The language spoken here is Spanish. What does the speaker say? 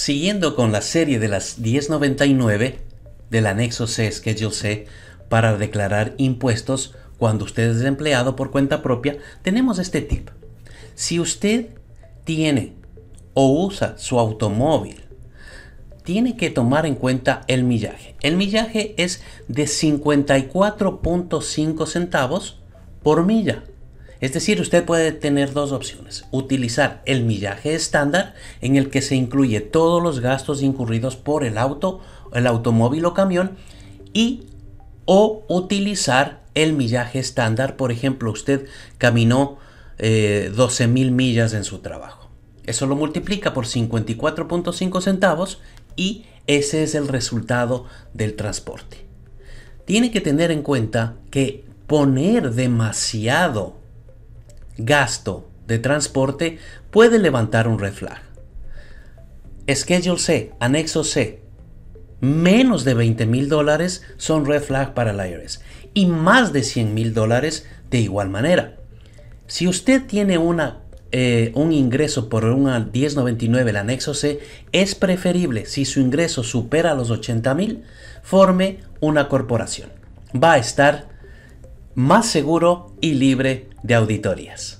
Siguiendo con la serie de las 1099 del anexo C, yo sé para declarar impuestos cuando usted es empleado por cuenta propia, tenemos este tip. Si usted tiene o usa su automóvil, tiene que tomar en cuenta el millaje. El millaje es de 54.5 centavos por milla. Es decir, usted puede tener dos opciones. Utilizar el millaje estándar en el que se incluye todos los gastos incurridos por el auto, el automóvil o camión y o utilizar el millaje estándar. Por ejemplo, usted caminó 12.000 eh, mil millas en su trabajo. Eso lo multiplica por 54.5 centavos y ese es el resultado del transporte. Tiene que tener en cuenta que poner demasiado gasto de transporte puede levantar un red flag. Schedule C, anexo C, menos de 20 mil dólares son red flag para el IRS y más de 100 mil dólares de igual manera. Si usted tiene una, eh, un ingreso por un 1099, el anexo C, es preferible, si su ingreso supera los 80 mil, forme una corporación. Va a estar más seguro y libre de auditorias.